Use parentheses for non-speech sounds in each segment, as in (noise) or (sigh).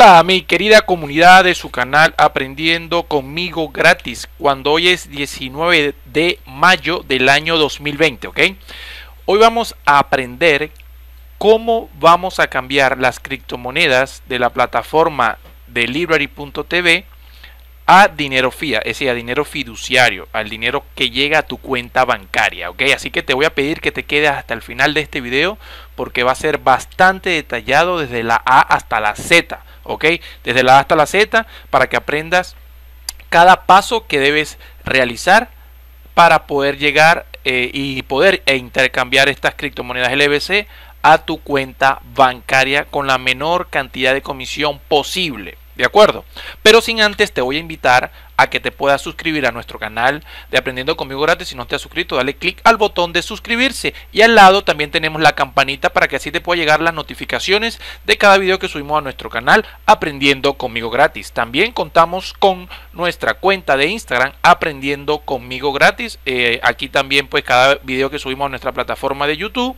Hola a mi querida comunidad de su canal Aprendiendo conmigo gratis cuando hoy es 19 de mayo del año 2020, ¿ok? Hoy vamos a aprender cómo vamos a cambiar las criptomonedas de la plataforma de library.tv a dinero FIA, es decir, a dinero fiduciario, al dinero que llega a tu cuenta bancaria, ¿ok? Así que te voy a pedir que te quedes hasta el final de este video porque va a ser bastante detallado desde la A hasta la Z ¿ok? Desde la A hasta la Z, para que aprendas cada paso que debes realizar para poder llegar eh, y poder e intercambiar estas criptomonedas LBC a tu cuenta bancaria con la menor cantidad de comisión posible. ¿De acuerdo? Pero sin antes te voy a invitar a que te puedas suscribir a nuestro canal de Aprendiendo conmigo gratis. Si no te has suscrito, dale clic al botón de suscribirse y al lado también tenemos la campanita para que así te pueda llegar las notificaciones de cada video que subimos a nuestro canal Aprendiendo conmigo gratis. También contamos con nuestra cuenta de Instagram Aprendiendo conmigo gratis. Eh, aquí también pues cada video que subimos a nuestra plataforma de YouTube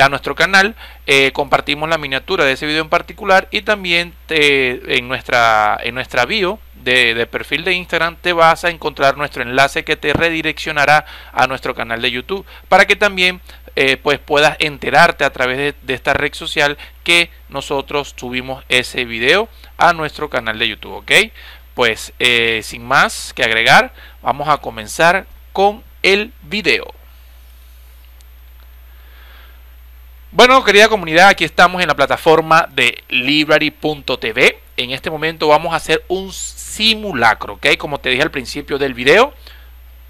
a nuestro canal, eh, compartimos la miniatura de ese video en particular y también en, nuestra, en nuestra bio de, perfil de Instagram te vas a encontrar nuestro enlace que te redireccionará a nuestro canal de YouTube para que también eh, pues puedas enterarte a través de, esta red social que nosotros subimos ese video a nuestro canal de YouTube, ¿ok? Pues eh, sin más que agregar, vamos a comenzar con el video. Bueno, querida comunidad, aquí estamos en la plataforma de library.tv. En este momento vamos a hacer un simulacro, ¿ok? Como te dije al principio del video,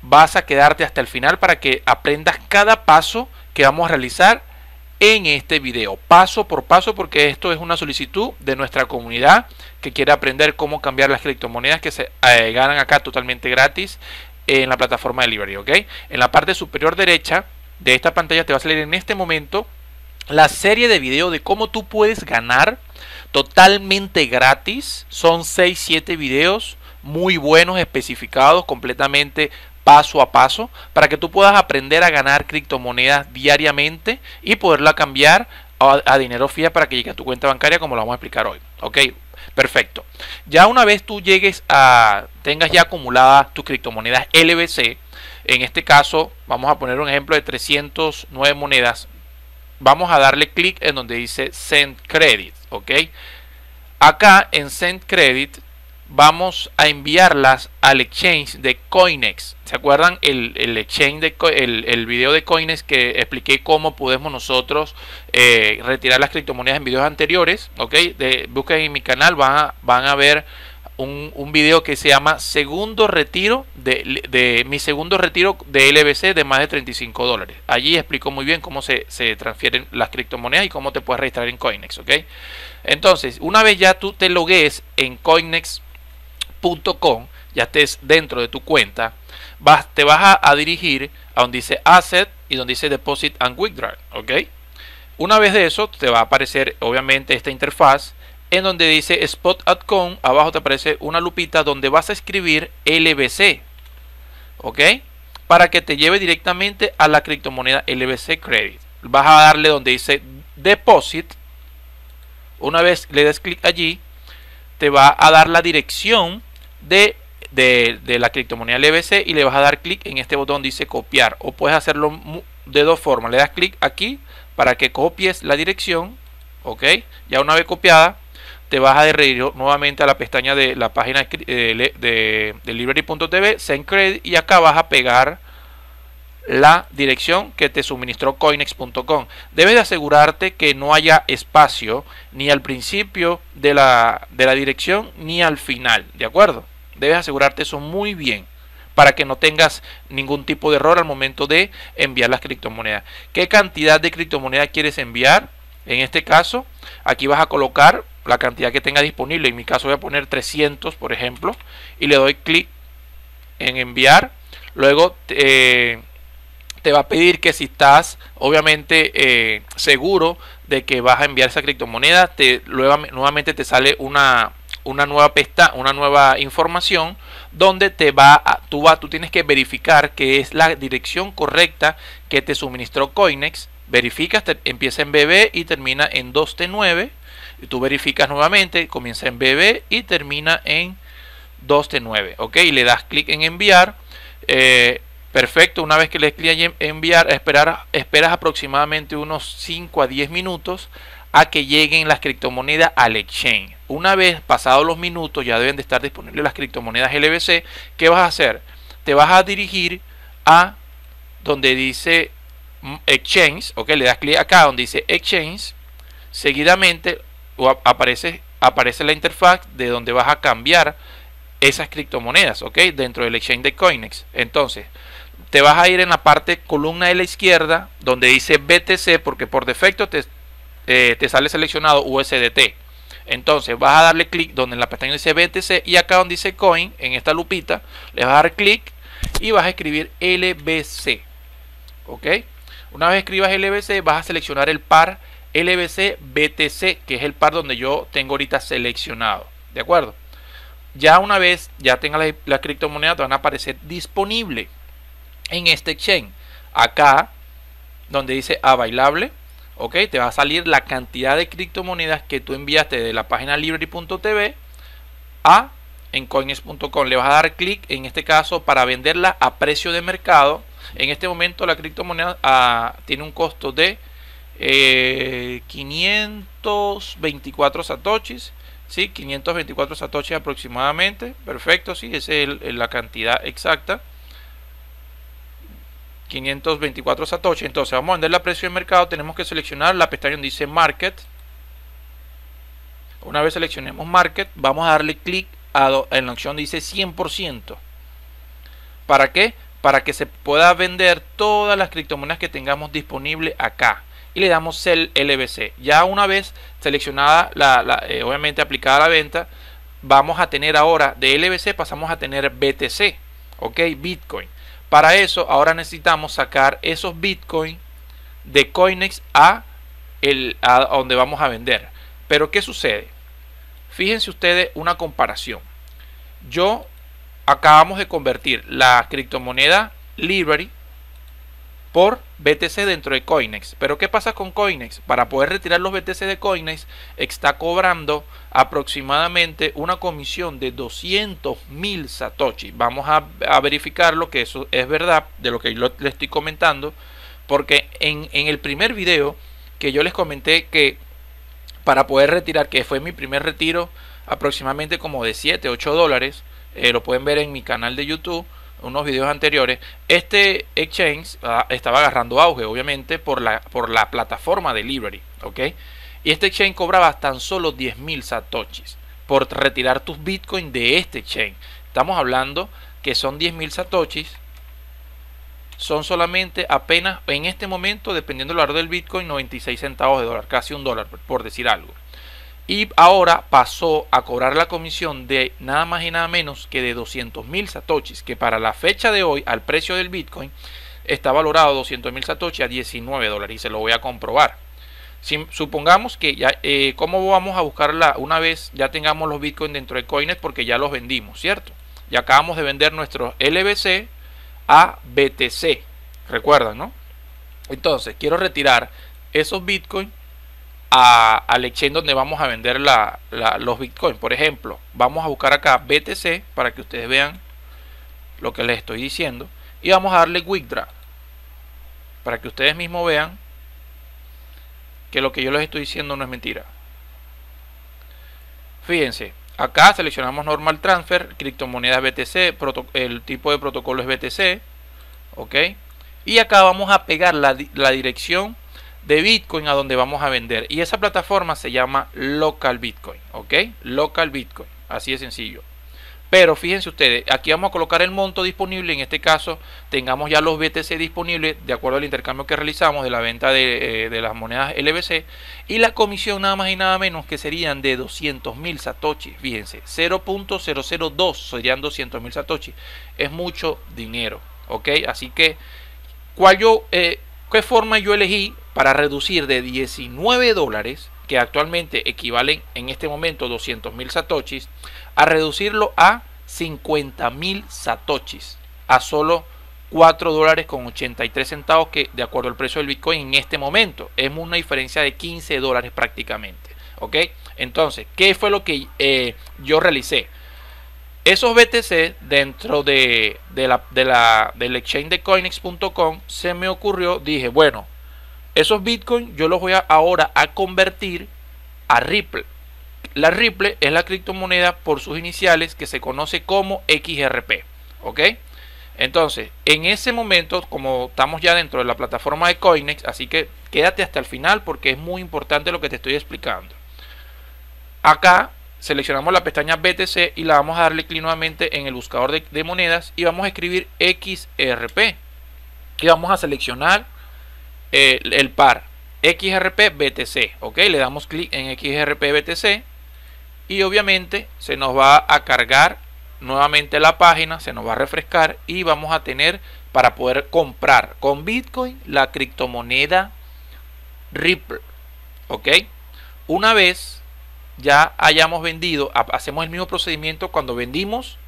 vas a quedarte hasta el final para que aprendas cada paso que vamos a realizar en este video, paso por paso, porque esto es una solicitud de nuestra comunidad que quiere aprender cómo cambiar las criptomonedas que se eh, ganan acá totalmente gratis en la plataforma de Library, ¿ok? En la parte superior derecha de esta pantalla te va a salir en este momento la serie de videos de cómo tú puedes ganar totalmente gratis. Son 6-7 videos muy buenos, especificados, completamente paso a paso, para que tú puedas aprender a ganar criptomonedas diariamente y poderla cambiar a, dinero fía para que llegue a tu cuenta bancaria, como lo vamos a explicar hoy. Ok, perfecto. Ya una vez tú llegues a, tengas ya acumuladas tus criptomonedas LBC, en este caso, vamos a poner un ejemplo de 309 monedas vamos a darle clic en donde dice Send Credit, ¿ok? Acá en Send Credit vamos a enviarlas al exchange de Coinex. ¿Se acuerdan el, exchange de el, el, video de Coinex que expliqué cómo podemos nosotros eh, retirar las criptomonedas en videos anteriores? ¿Ok? De, busquen en mi canal, van van a ver un, video que se llama Segundo Retiro de, mi segundo retiro de LBC de más de 35 dólares. Allí explico muy bien cómo se, transfieren las criptomonedas y cómo te puedes registrar en Coinex, ¿ok? Entonces, una vez ya tú te logues en coinex.com, ya estés dentro de tu cuenta, vas, te vas a, dirigir a donde dice Asset y donde dice Deposit and Withdraw, ¿ok? Una vez de eso, te va a aparecer obviamente esta interfaz en donde dice spot.com abajo te aparece una lupita donde vas a escribir LBC, ¿ok? Para que te lleve directamente a la criptomoneda LBC Credit. Vas a darle donde dice Deposit. Una vez le des clic allí, te va a dar la dirección de, la criptomoneda LBC y le vas a dar clic en este botón dice copiar o puedes hacerlo de dos formas le das clic aquí para que copies la dirección ok ya una vez copiada te vas a dirigir nuevamente a la pestaña de la página de, de, library.tv, send y acá vas a pegar la dirección que te suministró coinex.com. Debes de asegurarte que no haya espacio ni al principio de la, de la dirección ni al final, ¿de acuerdo? Debes asegurarte eso muy bien para que no tengas ningún tipo de error al momento de enviar las criptomonedas. ¿Qué cantidad de criptomonedas quieres enviar? En este caso, aquí vas a colocar la cantidad que tenga disponible. En mi caso voy a poner 300, por ejemplo, y le doy clic en enviar. Luego eh, te va a pedir que si estás obviamente eh, seguro de que vas a enviar esa criptomoneda, te, nuevamente te sale una, una nueva pesta, una nueva información donde te va a, tú, va, tú tienes que verificar que es la dirección correcta que te suministró Coinex. Verificas, te, empieza en BB y termina en 2T9 tú verificas nuevamente, comienza en BB y termina en 2T9. Ok, y le das clic en enviar. Eh, perfecto, una vez que le clic en enviar, esperar, esperas aproximadamente unos 5 a 10 minutos a que lleguen las criptomonedas al exchange. Una vez pasados los minutos, ya deben de estar disponibles las criptomonedas LBC. ¿Qué vas a hacer? Te vas a dirigir a donde dice mm, exchange, ok, le das clic acá donde dice exchange. Seguidamente aparece, aparece la interfaz de donde vas a cambiar esas criptomonedas, ¿ok? Dentro del exchange de Coinex. Entonces, te vas a ir en la parte columna de la izquierda donde dice BTC, porque por defecto te, eh, te sale seleccionado USDT. Entonces vas a darle clic donde en la pestaña dice BTC y acá donde dice Coin, en esta lupita, le vas a dar clic y vas a escribir LBC. ¿Ok? Una vez escribas LBC vas a seleccionar el par LBC BTC, que es el par donde yo tengo ahorita seleccionado. ¿De acuerdo? Ya una vez ya tengas las la criptomonedas, te van a aparecer disponible en este exchange. Acá, donde dice a bailable, ¿ok? Te va a salir la cantidad de criptomonedas que tú enviaste de la página library.tv a encoins.com, Le vas a dar clic, en este caso, para venderla a precio de mercado. En este momento la criptomoneda ah, tiene un costo de 524 eh, satoshis, ¿sí? 524 satoshis aproximadamente, perfecto, sí, esa es la cantidad exacta. 524 satoshis, entonces vamos a vender la precio de mercado, tenemos que seleccionar la pestaña donde dice Market. Una vez seleccionemos Market, vamos a darle clic en la opción dice 100%. ¿Para qué? Para que se pueda vender todas las criptomonedas que tengamos disponible acá le damos el LBC. Ya una vez seleccionada, la, eh, obviamente aplicada la venta, vamos a tener ahora de LBC pasamos a tener BTC, ¿ok? Bitcoin. Para eso ahora necesitamos sacar esos Bitcoin de Coinex a, el, donde vamos a vender. Pero ¿qué sucede? Fíjense ustedes una comparación. Yo acabamos de convertir la criptomoneda Liberty por BTC dentro de Coinex. Pero ¿qué pasa con Coinex? Para poder retirar los BTC de Coinex está cobrando aproximadamente una comisión de 200 mil Satoshi. Vamos a, verificar verificarlo que eso es verdad de lo que yo le estoy comentando. Porque en, el primer video que yo les comenté que para poder retirar, que fue mi primer retiro aproximadamente como de 7, 8 dólares, eh, lo pueden ver en mi canal de YouTube unos videos anteriores, este exchange ah, estaba agarrando auge, obviamente, por la, por la plataforma de Library, ¿ok? Y este exchange cobraba tan solo 10.000 satoshis por retirar tus bitcoins de este exchange. Estamos hablando que son 10.000 satoshis, son solamente apenas en este momento, dependiendo del valor del bitcoin, 96 centavos de dólar, casi un dólar, por decir algo y ahora pasó a cobrar la comisión de nada más y nada menos que de 200 mil satoshis, que para la fecha de hoy, al precio del Bitcoin, está valorado 200 mil satoshis a 19 dólares y se lo voy a comprobar. Si, supongamos que ya, eh, ¿cómo vamos a buscarla una vez ya tengamos los Bitcoin dentro de Coines? Porque ya los vendimos, ¿cierto? Ya acabamos de vender nuestros LBC a BTC, recuerdan, ¿no? Entonces, quiero retirar esos Bitcoin a, al exchange donde vamos a vender la, los bitcoins. Por ejemplo, vamos a buscar acá BTC para que ustedes vean lo que les estoy diciendo. Y vamos a darle withdraw para que ustedes mismos vean que lo que yo les estoy diciendo no es mentira. Fíjense, acá seleccionamos normal transfer, criptomonedas BTC, el tipo de protocolo es BTC, ok. Y acá vamos a pegar la, la dirección de Bitcoin a donde vamos a vender. Y esa plataforma se llama Local Bitcoin, ¿ok? Local Bitcoin, así de sencillo. Pero fíjense ustedes, aquí vamos a colocar el monto disponible, en este caso tengamos ya los BTC disponibles de acuerdo al intercambio que realizamos de la venta de, eh, las monedas LBC y la comisión nada más y nada menos que serían de 200.000 satoshis, fíjense, 0.002 serían 200.000 satoshis, es mucho dinero, ¿ok? Así que, ¿cuál yo eh, ¿Qué forma yo elegí para reducir de 19 dólares, que actualmente equivalen en este momento 200 mil satoshis, a reducirlo a 50 mil satoshis, a solo 4 dólares con 83 centavos, que de acuerdo al precio del Bitcoin en este momento es una diferencia de 15 dólares prácticamente. ¿Ok? Entonces, ¿qué fue lo que eh, yo realicé? Esos BTC dentro de, la, de la, del exchange de coinex.com se me ocurrió, dije, bueno, esos Bitcoin yo los voy a, ahora a convertir a Ripple. La Ripple es la criptomoneda por sus iniciales que se conoce como XRP. ¿Ok? Entonces, en ese momento, como estamos ya dentro de la plataforma de Coinex, así que quédate hasta el final porque es muy importante lo que te estoy explicando. Acá seleccionamos la pestaña BTC y la vamos a darle clic nuevamente en el buscador de, monedas y vamos a escribir XRP y vamos a seleccionar eh, el par XRP BTC ok le damos clic en XRP BTC y obviamente se nos va a cargar nuevamente la página se nos va a refrescar y vamos a tener para poder comprar con Bitcoin la criptomoneda Ripple ok una vez ya hayamos vendido, hacemos el mismo procedimiento cuando vendimos,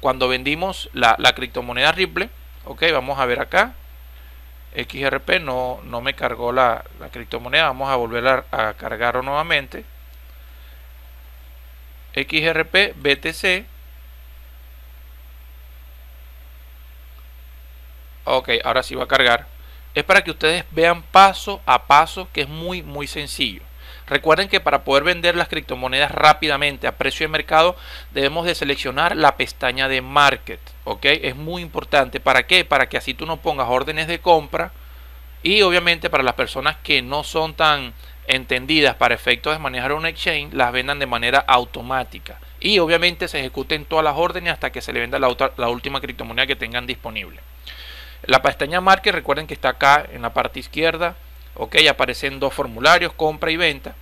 cuando vendimos la, criptomoneda Ripple, ok, vamos a ver acá, XRP no, no me cargó la, criptomoneda, vamos a volver a, a cargarlo nuevamente, XRP BTC, ok, ahora sí va a cargar, es para que ustedes vean paso a paso que es muy muy sencillo. Recuerden que para poder vender las criptomonedas rápidamente a precio de mercado debemos de seleccionar la pestaña de market. ¿ok? Es muy importante. ¿Para qué? Para que así tú no pongas órdenes de compra. Y obviamente para las personas que no son tan entendidas para efectos de manejar un exchange, las vendan de manera automática. Y obviamente se ejecuten todas las órdenes hasta que se le venda la, la última criptomoneda que tengan disponible. La pestaña Market, recuerden que está acá en la parte izquierda Ok, aparecen dos formularios, compra y venta.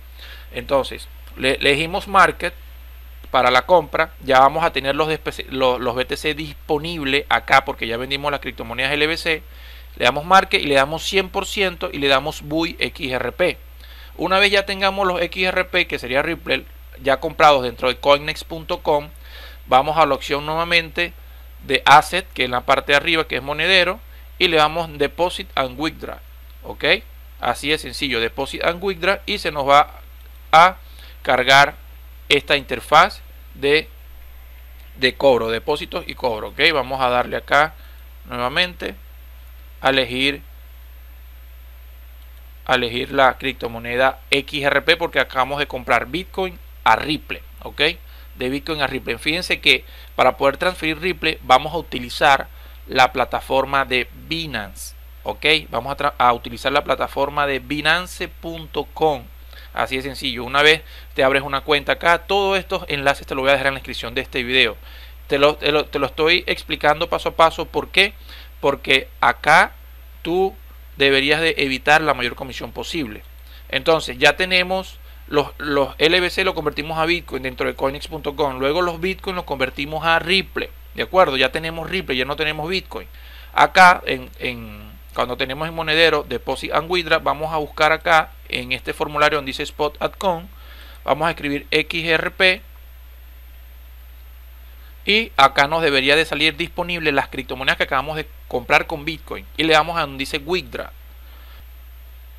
Entonces, le elegimos market para la compra. Ya vamos a tener los, BTC disponibles acá porque ya vendimos las criptomonedas LBC. Le damos market y le damos 100% y le damos buy XRP. Una vez ya tengamos los XRP, que sería Ripple, ya comprados dentro de coinex.com, vamos a la opción nuevamente de asset, que en la parte de arriba que es monedero, y le damos deposit and withdraw. ¿Ok? Así de sencillo, Deposit and Withdraw y se nos va a cargar esta interfaz de, de cobro, depósitos y cobro. Ok, vamos a darle acá nuevamente a elegir a elegir la criptomoneda XRP porque acabamos de comprar Bitcoin a Ripple, ¿ok? De Bitcoin a Ripple. Fíjense que para poder transferir Ripple vamos a utilizar la plataforma de Binance, ok vamos a, utilizar la plataforma de binance.com así de sencillo una vez te abres una cuenta acá todos estos enlaces te los voy a dejar en la descripción de este video te lo, te lo, estoy explicando paso a paso por qué porque acá tú deberías de evitar la mayor comisión posible entonces ya tenemos los, los LBC lo convertimos a Bitcoin dentro de coinex.com luego los Bitcoin los convertimos a Ripple de acuerdo ya tenemos Ripple ya no tenemos Bitcoin acá en cuando tenemos el monedero Deposit and Withdraw, vamos a buscar acá en este formulario donde dice Spot at Vamos a escribir XRP. Y acá nos debería de salir disponible las criptomonedas que acabamos de comprar con Bitcoin. Y le damos a donde dice Withdraw.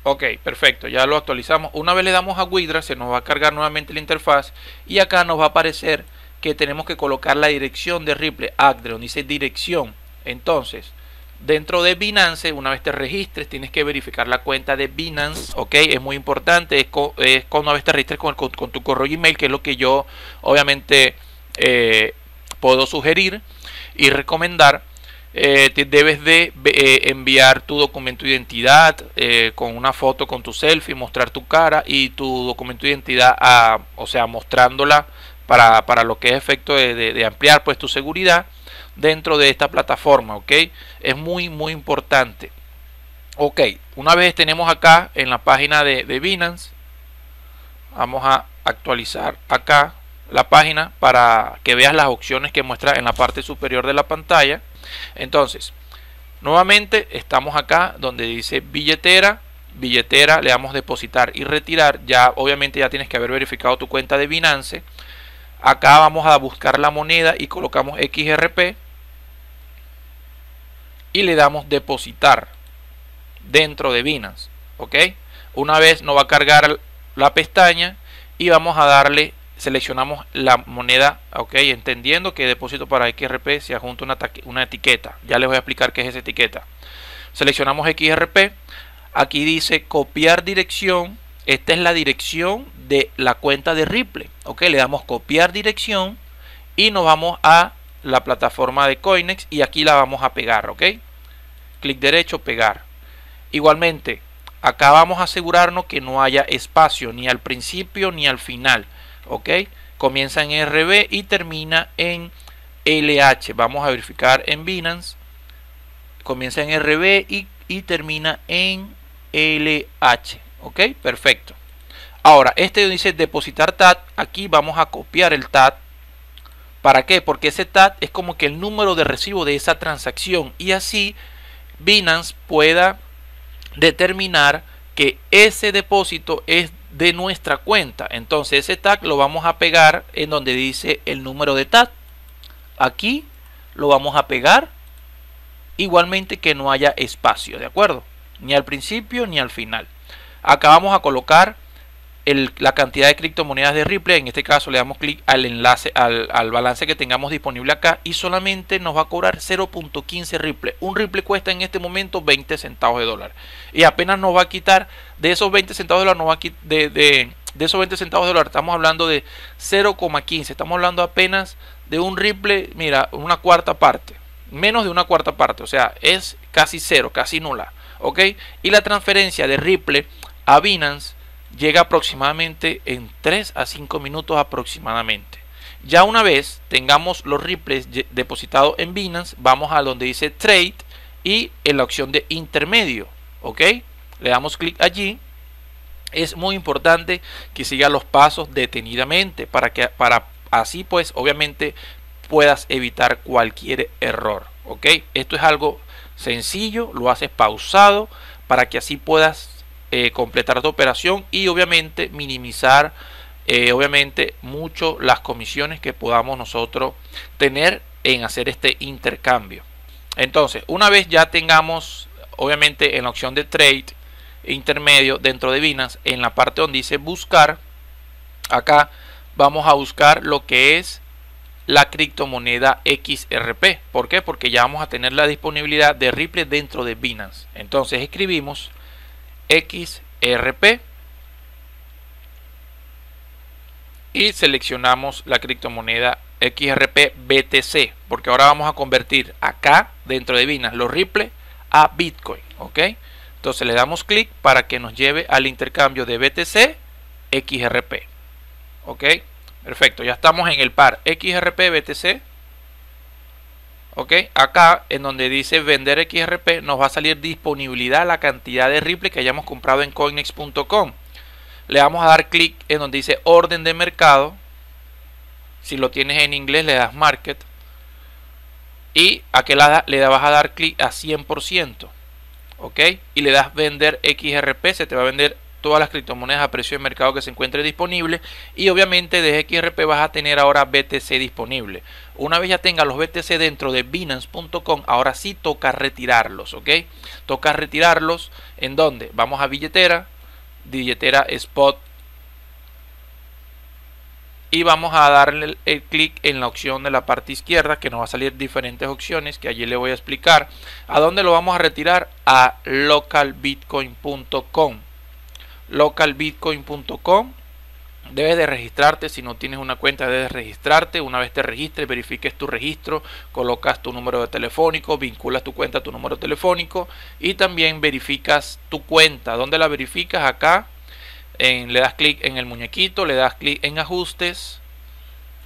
Ok, perfecto, ya lo actualizamos. Una vez le damos a Withdraw, se nos va a cargar nuevamente la interfaz y acá nos va a aparecer que tenemos que colocar la dirección de Ripple Actre, donde dice dirección. Entonces, Dentro de Binance, una vez te registres, tienes que verificar la cuenta de Binance, ¿ok? Es muy importante, es, cuando vez te registres con, con, con, tu correo email, que es lo que yo obviamente eh, puedo sugerir y recomendar. Eh, debes de eh, enviar tu documento de identidad con una foto con tu selfie, mostrar tu cara y tu documento de identidad, ah, o sea, mostrándola para, lo que es efecto de, ampliar pues tu seguridad dentro de esta plataforma, ¿ok? Es muy, muy importante. Ok, una vez tenemos acá en la página de, de Binance, vamos a actualizar acá la página para que veas las opciones que muestra en la parte superior de la pantalla. Entonces, nuevamente estamos acá donde dice billetera, billetera, le damos depositar y retirar. Ya obviamente ya tienes que haber verificado tu cuenta de Binance. Acá vamos a buscar la moneda y colocamos XRP y le damos depositar dentro de Binance. ¿Ok? Una vez nos va a cargar la pestaña y vamos a darle, seleccionamos la moneda, ¿ok? Entendiendo que depósito para XRP se adjunta una, una etiqueta. Ya les voy a explicar qué es esa etiqueta. Seleccionamos XRP. Aquí dice copiar dirección. Esta es la dirección de la cuenta de Ripple. ¿Ok? Le damos copiar dirección y nos vamos a la plataforma de Coinex y aquí la vamos a pegar, ¿ok? clic derecho, pegar. Igualmente, acá vamos a asegurarnos que no haya espacio ni al principio ni al final. ¿Ok? Comienza en RB y termina en LH. Vamos a verificar en Binance. Comienza en RB y, y termina en LH. ¿Ok? Perfecto. Ahora, este dice depositar TAT. Aquí vamos a copiar el TAT. ¿Para qué? Porque ese TAT es como que el número de recibo de esa transacción. Y así Binance pueda determinar que ese depósito es de nuestra cuenta. Entonces ese tag lo vamos a pegar en donde dice el número de tag. Aquí lo vamos a pegar igualmente que no haya espacio, ¿de acuerdo? Ni al principio ni al final. Acá vamos a colocar la cantidad de criptomonedas de Ripple. En este caso le damos clic al enlace, al, balance que tengamos disponible acá y solamente nos va a cobrar 0.15 Ripple. Un Ripple cuesta en este momento 20 centavos de dólar. Y apenas nos va a quitar de esos 20 centavos de dólar, nos va de, de esos 20 centavos de dólar, estamos hablando de 0,15. Estamos hablando apenas de un Ripple, mira, una cuarta parte. Menos de una cuarta parte. O sea, es casi cero, casi nula. ¿Ok? Y la transferencia de Ripple a Binance llega aproximadamente en 3 a 5 minutos aproximadamente. Ya una vez tengamos los ripples depositados en Binance, vamos a donde dice Trade y en la opción de intermedio. ¿Ok? Le damos clic allí. Es muy importante que siga los pasos detenidamente para que para así pues obviamente puedas evitar cualquier error. ¿Ok? Esto es algo sencillo, lo haces pausado para que así puedas eh, completar tu operación y obviamente minimizar eh, obviamente mucho las comisiones que podamos nosotros tener en hacer este intercambio entonces una vez ya tengamos obviamente en la opción de trade intermedio dentro de Binance en la parte donde dice buscar acá vamos a buscar lo que es la criptomoneda XRP. ¿Por Porque ya vamos a tener la disponibilidad de Ripple dentro de Binance. Entonces escribimos XRP y seleccionamos la criptomoneda XRP BTC porque ahora vamos a convertir acá dentro de Binance los Ripple a Bitcoin ok entonces le damos clic para que nos lleve al intercambio de BTC XRP ok perfecto ya estamos en el par XRP BTC ok acá en donde dice vender XRP nos va a salir disponibilidad la cantidad de Ripple que hayamos comprado en coinex.com le vamos a dar clic en donde dice orden de mercado si lo tienes en inglés le das market y a aquí le vas a dar clic a 100% ok y le das vender XRP se te va a vender todas las criptomonedas a precio de mercado que se encuentre disponible y obviamente de XRP vas a tener ahora BTC disponible una vez ya tenga los BTC dentro de Binance.com, ahora sí toca retirarlos, ¿ok? Toca retirarlos. ¿En dónde? Vamos a billetera, billetera spot. Y vamos a darle el, el clic en la opción de la parte izquierda, que nos va a salir diferentes opciones, que allí le voy a explicar. ¿A dónde lo vamos a retirar? A localbitcoin.com. Localbitcoin.com Debes de registrarte, si no tienes una cuenta debes registrarte, una vez te registres verifiques tu registro, colocas tu número de telefónico, vinculas tu cuenta a tu número telefónico y también verificas tu cuenta. ¿Dónde la verificas? Acá le das clic en el muñequito, le das clic en ajustes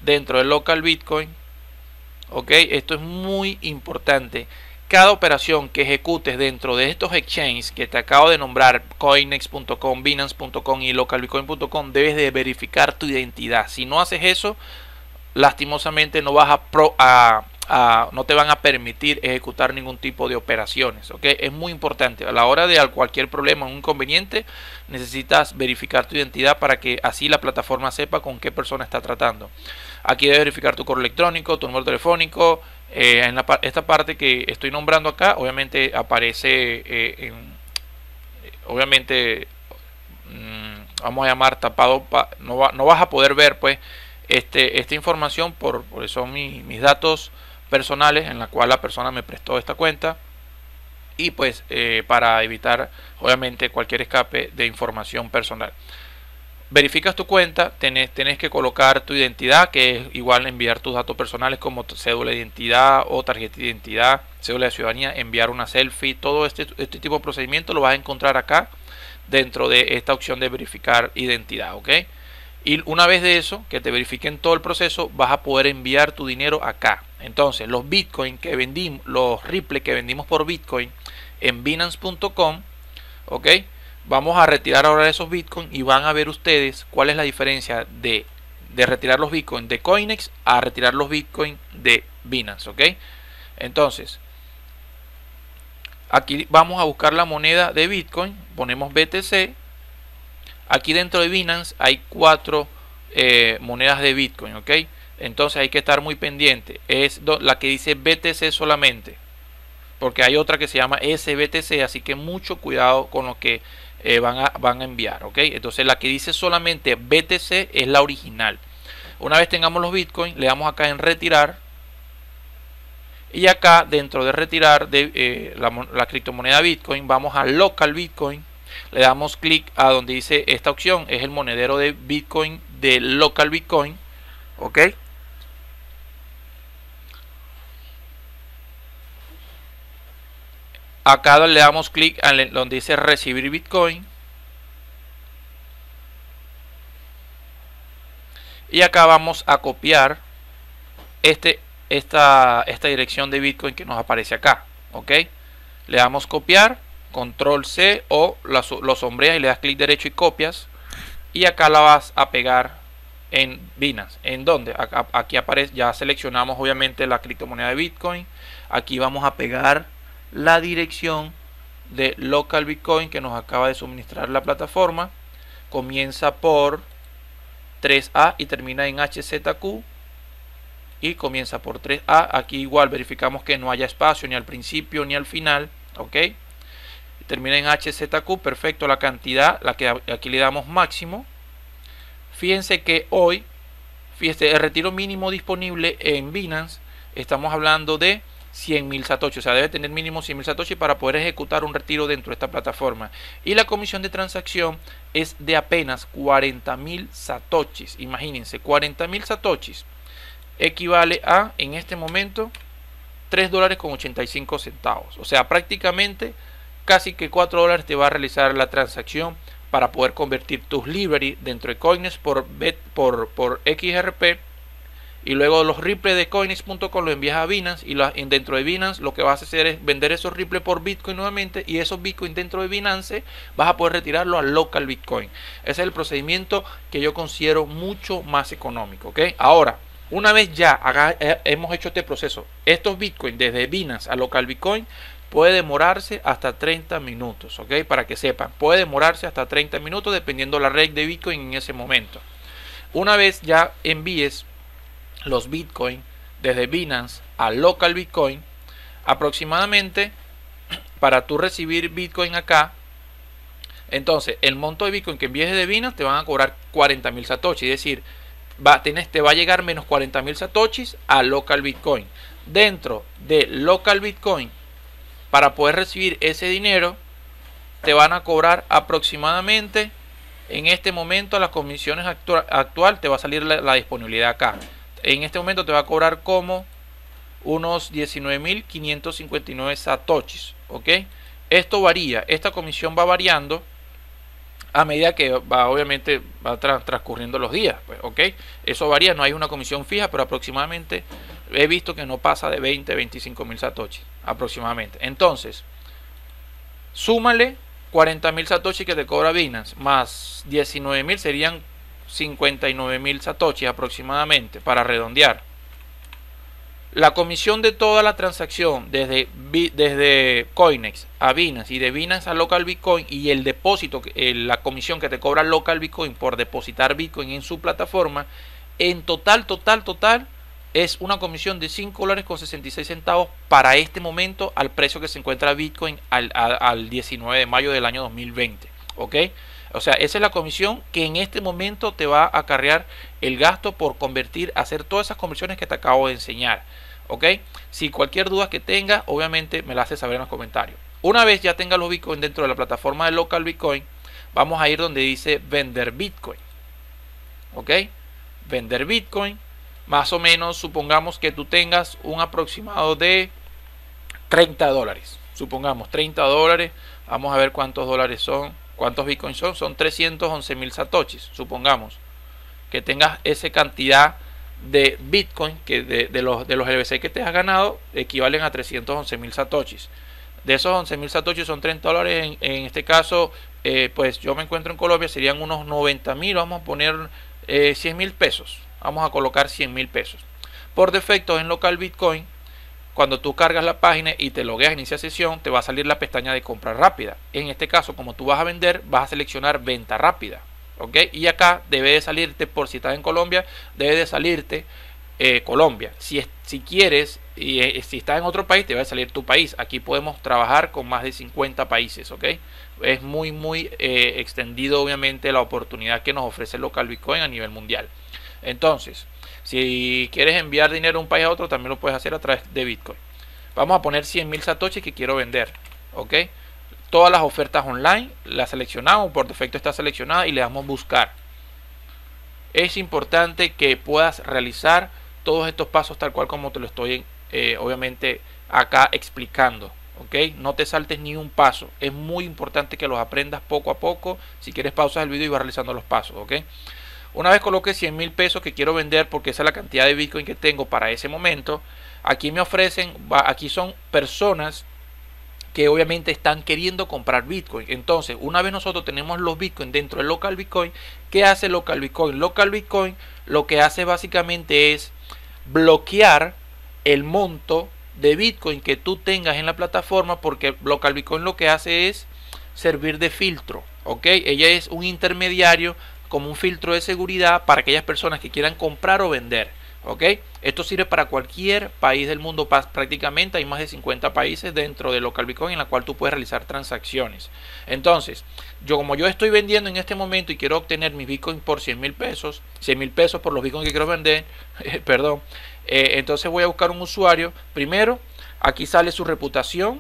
dentro del local Bitcoin. Ok, esto es muy importante cada operación que ejecutes dentro de estos exchanges que te acabo de nombrar, coinex.com, binance.com y LocalBitcoin.com, debes de verificar tu identidad. Si no haces eso, lastimosamente no vas a, no te van a permitir ejecutar ningún tipo de operaciones. Es muy importante. A la hora de cualquier problema, un inconveniente, necesitas verificar tu identidad para que así la plataforma sepa con qué persona está tratando. Aquí debes verificar tu correo electrónico, tu número telefónico, eh, en esta parte que estoy nombrando acá, obviamente aparece, eh, eh, obviamente, mm, vamos a llamar tapado, no, no, vas a poder ver pues este, esta información por, por son mis, datos personales en la cual la persona me prestó esta cuenta y pues para evitar obviamente cualquier escape de información personal verificas tu cuenta, tenés, tenés, que colocar tu identidad, que es igual enviar tus datos personales como cédula de identidad o tarjeta de identidad, cédula de ciudadanía, enviar una selfie, todo este, este, tipo de procedimiento lo vas a encontrar acá dentro de esta opción de verificar identidad, ¿ok? Y una vez de eso, que te verifiquen todo el proceso, vas a poder enviar tu dinero acá. Entonces, los Bitcoin que vendimos, los Ripple que vendimos por Bitcoin en Binance.com, ¿ok? Vamos a retirar ahora esos bitcoins y van a ver ustedes cuál es la diferencia de, de retirar los bitcoins de Coinex a retirar los bitcoins de Binance, ¿ok? Entonces, aquí vamos a buscar la moneda de Bitcoin, ponemos BTC. Aquí dentro de Binance hay cuatro eh, monedas de Bitcoin, ¿ok? Entonces hay que estar muy pendiente. Es la que dice BTC solamente. Porque hay otra que se llama SBTC. Así que mucho cuidado con lo que eh, van, a, van a enviar. ¿ok? Entonces la que dice solamente BTC es la original. Una vez tengamos los bitcoins, le damos acá en retirar. Y acá dentro de retirar de, eh, la, la, criptomoneda Bitcoin, vamos a local Bitcoin. Le damos clic a donde dice esta opción. Es el monedero de Bitcoin de local Bitcoin. ¿Ok? acá le damos clic donde dice recibir Bitcoin. Y acá vamos a copiar este, esta, esta dirección de Bitcoin que nos aparece acá. ¿Ok? Le damos copiar, control C o los lo sombreas y le das clic derecho y copias. Y acá la vas a pegar en Binance. ¿En donde Aquí aparece, ya seleccionamos obviamente la criptomoneda de Bitcoin. Aquí vamos a pegar la dirección de local bitcoin que nos acaba de suministrar la plataforma comienza por 3A y termina en HZQ y comienza por 3A aquí igual verificamos que no haya espacio ni al principio ni al final ok termina en HZQ perfecto la cantidad la que aquí le damos máximo fíjense que hoy fíjense el retiro mínimo disponible en Binance estamos hablando de 100.000 satoshi. O sea, debe tener mínimo 100.000 satoshis para poder ejecutar un retiro dentro de esta plataforma. Y la comisión de transacción es de apenas 40.000 satoshis. Imagínense, 40.000 satoshis equivale a, en este momento, 3 dólares con 85 centavos. O sea, prácticamente casi que 4 dólares te va a realizar la transacción para poder convertir tus livery dentro de Coins por, por, por XRP y luego los ripples de con los envías a Binance y dentro de Binance lo que vas a hacer es vender esos ripples por Bitcoin nuevamente y esos Bitcoin dentro de Binance vas a poder retirarlo al local Bitcoin. Ese es el procedimiento que yo considero mucho más económico. Ahora, una vez ya eh, hemos hecho este proceso, estos Bitcoin desde Binance a local Bitcoin puede demorarse hasta 30 minutos, ¿ok? Para que sepan, puede demorarse hasta 30 minutos dependiendo la red de Bitcoin en ese momento. Una vez ya envíes los Bitcoin desde Binance a local Bitcoin, aproximadamente para tú recibir Bitcoin acá, entonces el monto de Bitcoin que envíes de Binance te van a cobrar 40.000 satoshis, es decir, va, te va a llegar menos 40.000 satoshis a local Bitcoin. Dentro de local Bitcoin, para poder recibir ese dinero, te van a cobrar aproximadamente en este momento a las comisiones actual, te va a salir la disponibilidad acá en este momento te va a cobrar como unos 19.559 satoshis. ¿Ok? Esto varía, esta comisión va variando a medida que va obviamente va transcurriendo los días, pues, ¿ok? Eso varía, no hay una comisión fija, pero aproximadamente he visto que no pasa de 20 25 mil satoshis, aproximadamente. Entonces, súmale 40.000 mil satoshis que te cobra Binance, más 19.000 mil serían 59 mil satoshis aproximadamente, para redondear. La comisión de toda la transacción desde, desde Coinex a Binance y de Binance a Local Bitcoin y el depósito, eh, la comisión que te cobra Local Bitcoin por depositar Bitcoin en su plataforma, en total, total, total, es una comisión de 5 dólares con 66 centavos para este momento al precio que se encuentra Bitcoin al, al 19 de mayo del año 2020. ¿Ok? O sea, esa es la comisión que en este momento te va a acarrear el gasto por convertir, hacer todas esas conversiones que te acabo de enseñar. ¿Ok? Si cualquier duda que tengas, obviamente me la haces saber en los comentarios. Una vez ya tengas los Bitcoin dentro de la plataforma de Local Bitcoin, vamos a ir donde dice vender Bitcoin. ¿Ok? Vender Bitcoin. Más o menos, supongamos que tú tengas un aproximado de 30 dólares. Supongamos 30 dólares. Vamos a ver cuántos dólares son. ¿Cuántos bitcoins son? Son 311 mil satoshis, supongamos. Que tengas esa cantidad de bitcoin que de, los, de los LBC que te has ganado equivalen a 311 mil satoshis. De esos 11 mil satoshis son 30 dólares. En, este caso, eh, pues yo me encuentro en Colombia, serían unos 90 mil. Vamos a poner eh, 100 mil pesos. Vamos a colocar 100 mil pesos. Por defecto en local bitcoin cuando tú cargas la página y te logueas inicia sesión, te va a salir la pestaña de compra rápida. En este caso, como tú vas a vender, vas a seleccionar venta rápida. ¿Ok? Y acá debe de salirte, por si estás en Colombia, debe de salirte eh, Colombia. Si, si quieres, y eh, si estás en otro país, te va a salir tu país. Aquí podemos trabajar con más de 50 países, ¿ok? Es muy, muy eh, extendido, obviamente, la oportunidad que nos ofrece local Bitcoin a nivel mundial. Entonces, si quieres enviar dinero de un país a otro, también lo puedes hacer a través de Bitcoin. Vamos a poner 100.000 satoshis que quiero vender. ¿Ok? Todas las ofertas online las seleccionamos, por defecto está seleccionada y le damos buscar. Es importante que puedas realizar todos estos pasos tal cual como te lo estoy eh, obviamente acá explicando. ¿ok? No te saltes ni un paso. Es muy importante que los aprendas poco a poco. Si quieres pausas el video y vas realizando los pasos, ¿ok? Una vez coloque 100 mil pesos que quiero vender porque esa es la cantidad de Bitcoin que tengo para ese momento, aquí me ofrecen, aquí son personas que obviamente están queriendo comprar Bitcoin. Entonces, una vez nosotros tenemos los Bitcoin dentro del local Bitcoin, ¿qué hace local Bitcoin? Local Bitcoin lo que hace básicamente es bloquear el monto de Bitcoin que tú tengas en la plataforma porque local Bitcoin lo que hace es servir de filtro. ¿ok? Ella es un intermediario como un filtro de seguridad para aquellas personas que quieran comprar o vender. ¿ok? Esto sirve para cualquier país del mundo prácticamente. Hay más de 50 países dentro de local Bitcoin en la cual tú puedes realizar transacciones. Entonces, yo como yo estoy vendiendo en este momento y quiero obtener mis Bitcoin por 100 mil pesos, 100 mil pesos por los Bitcoin que quiero vender, (laughs) eh, perdón, eh, entonces voy a buscar un usuario. Primero, aquí sale su reputación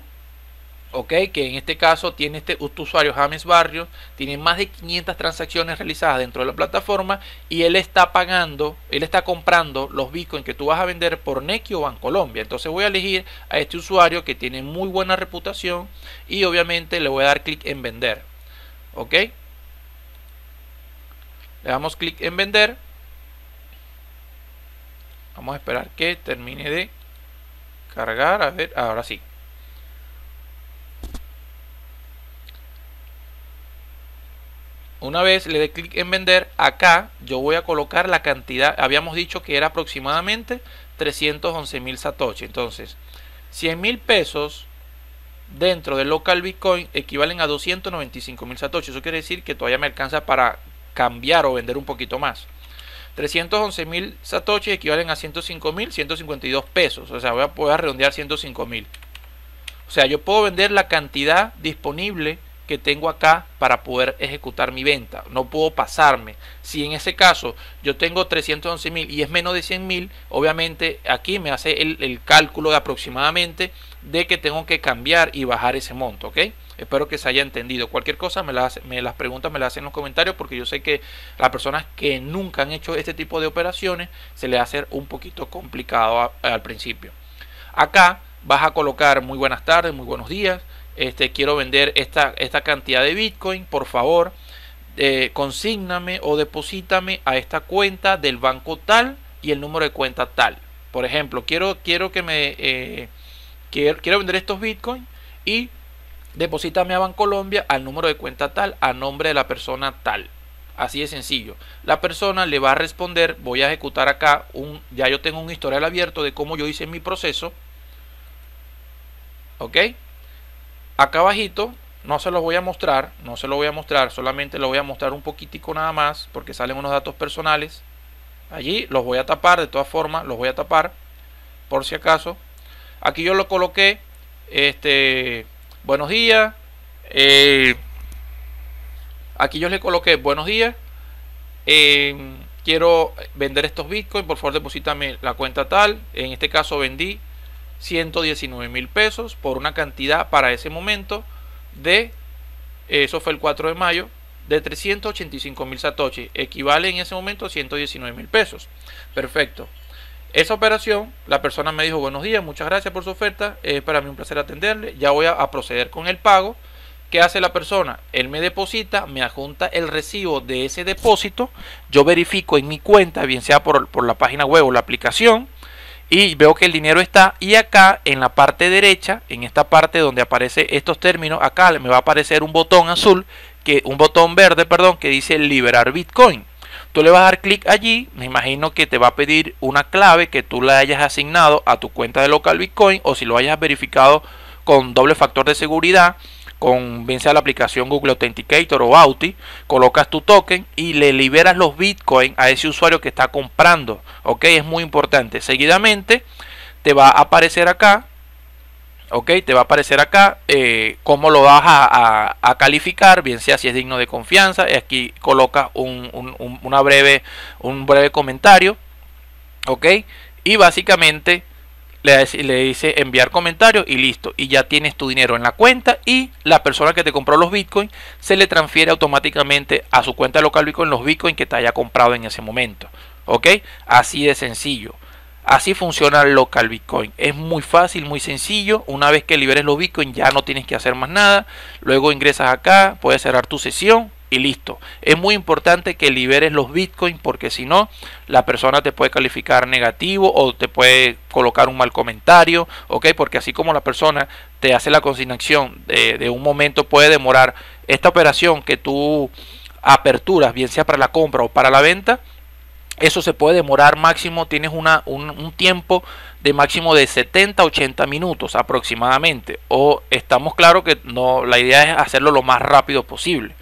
ok, que en este caso tiene este, este usuario James Barrios, tiene más de 500 transacciones realizadas dentro de la plataforma y él está pagando, él está comprando los bitcoins que tú vas a vender por Nequi o Bancolombia. Entonces voy a elegir a este usuario que tiene muy buena reputación y obviamente le voy a dar clic en vender, ok. Le damos clic en vender. Vamos a esperar que termine de cargar. A ver, ahora sí. Una vez le dé clic en vender, acá yo voy a colocar la cantidad, habíamos dicho que era aproximadamente 311 mil satoshi. Entonces, 100 mil pesos dentro del local Bitcoin equivalen a 295 mil satoshi. Eso quiere decir que todavía me alcanza para cambiar o vender un poquito más. 311 mil satoshi equivalen a 105 mil 152 pesos. O sea, voy a poder redondear 105 mil. O sea, yo puedo vender la cantidad disponible que tengo acá para poder ejecutar mi venta. No puedo pasarme. Si en ese caso yo tengo 311 mil y es menos de 100 mil, obviamente aquí me hace el, cálculo de aproximadamente de que tengo que cambiar y bajar ese monto. ¿ok? Espero que se haya entendido. Cualquier cosa, me las, me las preguntas me las hacen en los comentarios porque yo sé que las personas que nunca han hecho este tipo de operaciones se les hace un poquito complicado al principio. Acá vas a colocar muy buenas tardes, muy buenos días, este, quiero vender esta, esta cantidad de Bitcoin, por favor, eh, consígname o deposítame a esta cuenta del banco tal y el número de cuenta tal. Por ejemplo, quiero, quiero que me eh, quiero, vender estos Bitcoin y deposítame a Colombia al número de cuenta tal, a nombre de la persona tal. Así de sencillo. La persona le va a responder, voy a ejecutar acá un, ya yo tengo un historial abierto de cómo yo hice mi proceso. ¿Ok? Acá abajito no se los voy a mostrar, no se los voy a mostrar, solamente lo voy a mostrar un poquitico nada más porque salen unos datos personales. Allí los voy a tapar, de todas formas los voy a tapar por si acaso. Aquí yo lo coloqué, este, buenos días. Eh, aquí yo le coloqué buenos días. Eh, quiero vender estos bitcoins, por favor deposítame la cuenta tal. En este caso vendí 119 mil pesos por una cantidad para ese momento de, eso fue el 4 de mayo, de 385 mil satoshi, equivale en ese momento a 119 mil pesos. Perfecto. Esa operación, la persona me dijo buenos días, muchas gracias por su oferta, es para mí un placer atenderle, ya voy a, proceder con el pago. ¿Qué hace la persona? Él me deposita, me adjunta el recibo de ese depósito, yo verifico en mi cuenta, bien sea por, por la página web o la aplicación, y veo que el dinero está y acá en la parte derecha, en esta parte donde aparece estos términos, acá me va a aparecer un botón azul, que un botón verde, perdón, que dice liberar Bitcoin. Tú le vas a dar clic allí, me imagino que te va a pedir una clave que tú le hayas asignado a tu cuenta de local Bitcoin o si lo hayas verificado con doble factor de seguridad con bien la aplicación Google Authenticator o Authy, colocas tu token y le liberas los Bitcoin a ese usuario que está comprando. Ok, es muy importante. Seguidamente te va a aparecer acá ok, te va a aparecer acá eh, cómo lo vas a, calificar, bien sea si es digno de confianza, aquí colocas un, breve, un breve comentario, ok, y básicamente le, dice enviar comentario y listo. Y ya tienes tu dinero en la cuenta y la persona que te compró los bitcoins se le transfiere automáticamente a su cuenta local bitcoin los bitcoins que te haya comprado en ese momento. ¿Ok? Así de sencillo. Así funciona local Bitcoin. Es muy fácil, muy sencillo. Una vez que liberes los bitcoins ya no tienes que hacer más nada. Luego ingresas acá, puedes cerrar tu sesión, y listo. Es muy importante que liberes los bitcoins porque si no, la persona te puede calificar negativo o te puede colocar un mal comentario, ¿ok? Porque así como la persona te hace la consignación de, un momento, puede demorar esta operación que tú aperturas, bien sea para la compra o para la venta, eso se puede demorar máximo, tienes una, un, tiempo de máximo de 70 80 minutos aproximadamente. O estamos claro que no, la idea es hacerlo lo más rápido posible.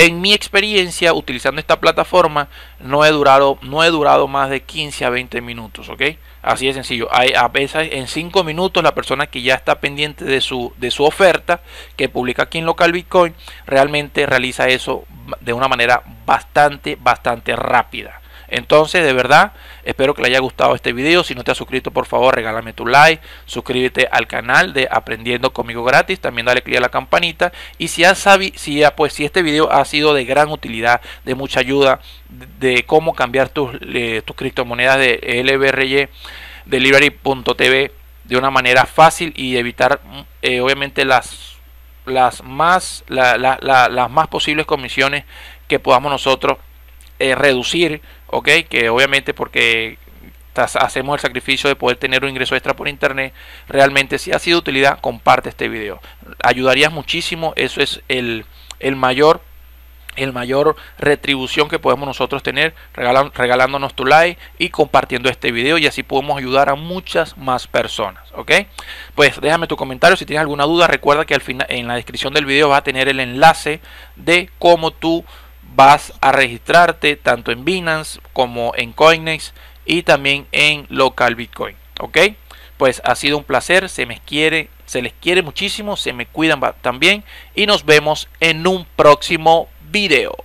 En mi experiencia utilizando esta plataforma no he durado, no he durado más de 15 a 20 minutos, ¿ok? Así de sencillo. Hay, a veces en 5 minutos la persona que ya está pendiente de su, de su oferta que publica aquí en local Bitcoin realmente realiza eso de una manera bastante, bastante rápida. Entonces, de verdad, espero que le haya gustado este video. Si no te has suscrito, por favor, regálame tu like. Suscríbete al canal de Aprendiendo Conmigo Gratis. También dale click a la campanita. Y si, has si, ah, pues, si este video ha sido de gran utilidad, de mucha ayuda, de, cómo cambiar tus, criptomonedas de LBRY, delivery.tv, de una manera fácil y evitar, eh, obviamente, las las más, las más posibles comisiones que podamos nosotros eh, reducir ok que obviamente porque hacemos el sacrificio de poder tener un ingreso extra por internet realmente si ha sido de utilidad comparte este video ayudarías muchísimo eso es el, mayor el mayor retribución que podemos nosotros tener regalándonos tu like y compartiendo este video y así podemos ayudar a muchas más personas, ¿ok? Pues déjame tu comentario, si tienes alguna duda recuerda que al final en la descripción del video va a tener el enlace de cómo tú vas a registrarte tanto en Binance como en CoinEx y también en local Bitcoin. ¿Ok? Pues ha sido un placer, se me quiere, se les quiere muchísimo, se me cuidan también y nos vemos en un próximo video.